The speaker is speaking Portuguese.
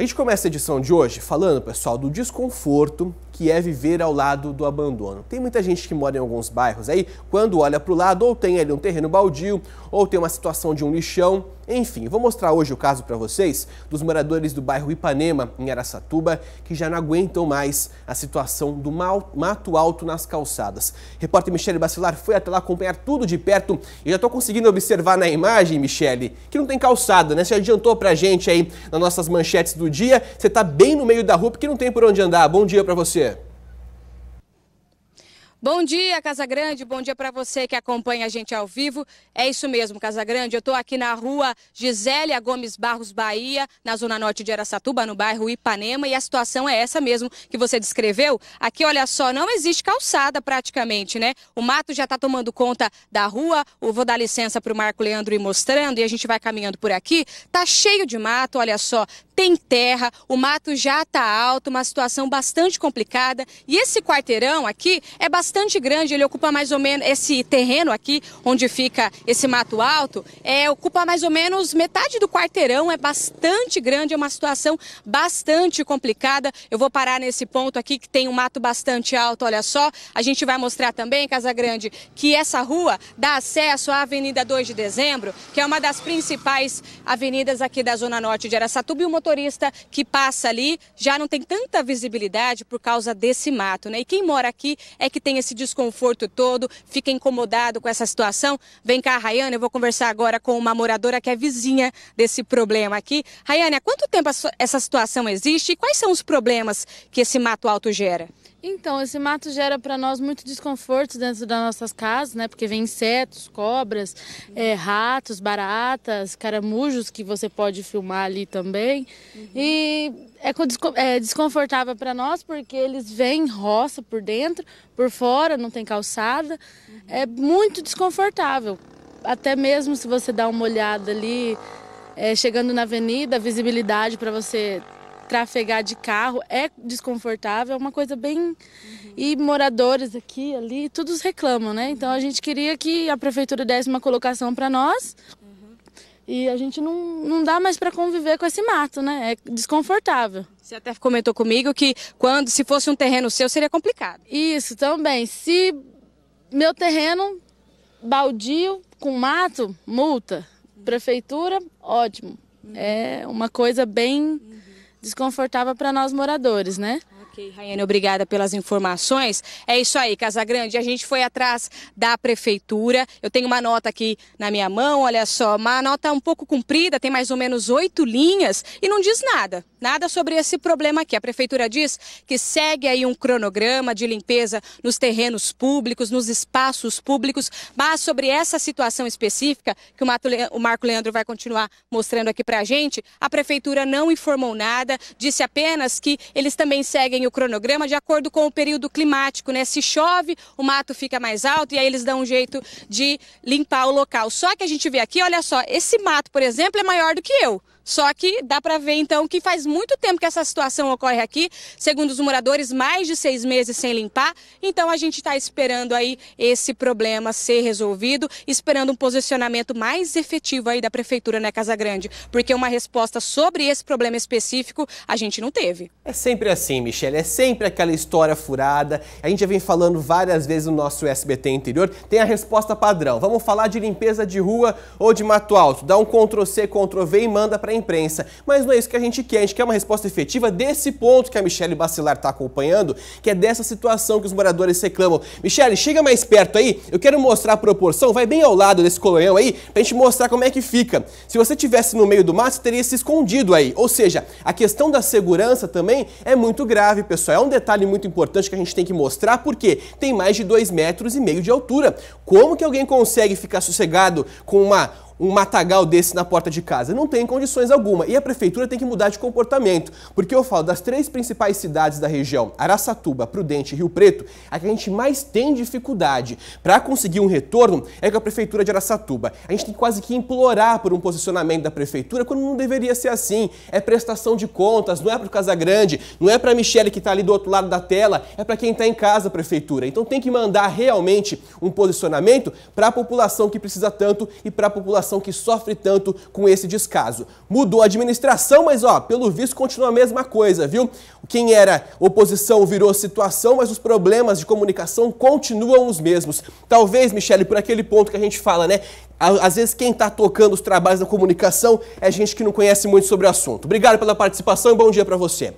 A gente começa a edição de hoje falando, pessoal, do desconforto que é viver ao lado do abandono. Tem muita gente que mora em alguns bairros aí, quando olha para o lado, ou tem ali um terreno baldio, ou tem uma situação de um lixão, enfim, vou mostrar hoje o caso para vocês dos moradores do bairro Ipanema, em Aracatuba, que já não aguentam mais a situação do mato alto nas calçadas. Repórter Michele Bacilar foi até lá acompanhar tudo de perto e já estou conseguindo observar na imagem, Michele, que não tem calçada, né? Você adiantou para a gente aí nas nossas manchetes do dia. Você está bem no meio da rua porque não tem por onde andar. Bom dia para você. Bom dia, Casa Grande. Bom dia para você que acompanha a gente ao vivo. É isso mesmo, Casa Grande. Eu estou aqui na rua Gisélia Gomes Barros Bahia, na zona norte de Aracatuba, no bairro Ipanema, e a situação é essa mesmo que você descreveu. Aqui, olha só, não existe calçada praticamente, né? O mato já está tomando conta da rua. Eu vou dar licença para o Marco Leandro ir mostrando e a gente vai caminhando por aqui. Tá cheio de mato, olha só tem terra, o mato já está alto, uma situação bastante complicada. E esse quarteirão aqui é bastante grande, ele ocupa mais ou menos esse terreno aqui, onde fica esse mato alto, é, ocupa mais ou menos metade do quarteirão, é bastante grande, é uma situação bastante complicada. Eu vou parar nesse ponto aqui que tem um mato bastante alto, olha só. A gente vai mostrar também, Casa Grande, que essa rua dá acesso à Avenida 2 de Dezembro, que é uma das principais avenidas aqui da Zona Norte de Araçatuba e o motor motorista que passa ali já não tem tanta visibilidade por causa desse mato, né? E quem mora aqui é que tem esse desconforto todo, fica incomodado com essa situação. Vem cá, Rayane, eu vou conversar agora com uma moradora que é vizinha desse problema aqui. Rayane, há quanto tempo essa situação existe e quais são os problemas que esse mato alto gera? Então, esse mato gera para nós muito desconforto dentro das nossas casas, né? Porque vem insetos, cobras, é, ratos, baratas, caramujos que você pode filmar ali também. Uhum. E é, é desconfortável para nós porque eles vêm roça por dentro, por fora, não tem calçada. Uhum. É muito desconfortável. Até mesmo se você dá uma olhada ali, é, chegando na avenida, a visibilidade para você trafegar de carro é desconfortável, é uma coisa bem. Uhum. E moradores aqui, ali, todos reclamam, né? Então a gente queria que a prefeitura desse uma colocação para nós. E a gente não, não dá mais para conviver com esse mato, né? É desconfortável. Você até comentou comigo que quando se fosse um terreno seu seria complicado. Isso também. Se meu terreno baldio com mato, multa. Prefeitura, ótimo. É uma coisa bem desconfortável para nós moradores, né? Raiane, obrigada pelas informações. É isso aí, Casagrande. A gente foi atrás da prefeitura. Eu tenho uma nota aqui na minha mão, olha só, uma nota um pouco comprida, tem mais ou menos oito linhas e não diz nada, nada sobre esse problema aqui. A prefeitura diz que segue aí um cronograma de limpeza nos terrenos públicos, nos espaços públicos, mas sobre essa situação específica que o, Marco Leandro vai continuar mostrando aqui para a gente, a prefeitura não informou nada, disse apenas que eles também seguem o o cronograma de acordo com o período climático, né? Se chove, o mato fica mais alto e aí eles dão um jeito de limpar o local. Só que a gente vê aqui, olha só, esse mato, por exemplo, é maior do que eu. Só que dá para ver então que faz muito tempo que essa situação ocorre aqui, segundo os moradores, mais de seis meses sem limpar. Então a gente está esperando aí esse problema ser resolvido, esperando um posicionamento mais efetivo aí da prefeitura na né, Casa Grande, porque uma resposta sobre esse problema específico a gente não teve. É sempre assim, Michele. É sempre aquela história furada. A gente já vem falando várias vezes no nosso SBT interior. Tem a resposta padrão. Vamos falar de limpeza de rua ou de mato alto. Dá um Ctrl C, Ctrl V e manda para a imprensa. Mas não é isso que a gente quer. A gente quer uma resposta efetiva desse ponto que a Michelle Bacilar está acompanhando, que é dessa situação que os moradores reclamam. Michelle, chega mais perto aí. Eu quero mostrar a proporção. Vai bem ao lado desse colonhão aí para a gente mostrar como é que fica. Se você tivesse no meio do mato, você teria se escondido aí. Ou seja, a questão da segurança também é muito grave pessoal. É um detalhe muito importante que a gente tem que mostrar, porque tem mais de dois metros e meio de altura. Como que alguém consegue ficar sossegado com uma um matagal desse na porta de casa? Não tem condições alguma. E a prefeitura tem que mudar de comportamento, porque eu falo das três principais cidades da região, Araçatuba, Prudente e Rio Preto, a que a gente mais tem dificuldade para conseguir um retorno é com a prefeitura de Araçatuba. A gente tem quase que implorar por um posicionamento da prefeitura quando não deveria ser assim. É prestação de contas, não é para o Casagrande, não é para a Michelle que está ali do outro lado da tela, é para quem está em casa, a prefeitura. Então tem que mandar realmente um posicionamento para a população que precisa tanto e para a população população que sofre tanto com esse descaso. Mudou a administração, mas ó, pelo visto continua a mesma coisa, viu? Quem era oposição virou situação, mas os problemas de comunicação continuam os mesmos. Talvez, Michele, por aquele ponto que a gente fala, né? Às vezes quem está tocando os trabalhos da comunicação é gente que não conhece muito sobre o assunto. Obrigado pela participação e bom dia para você.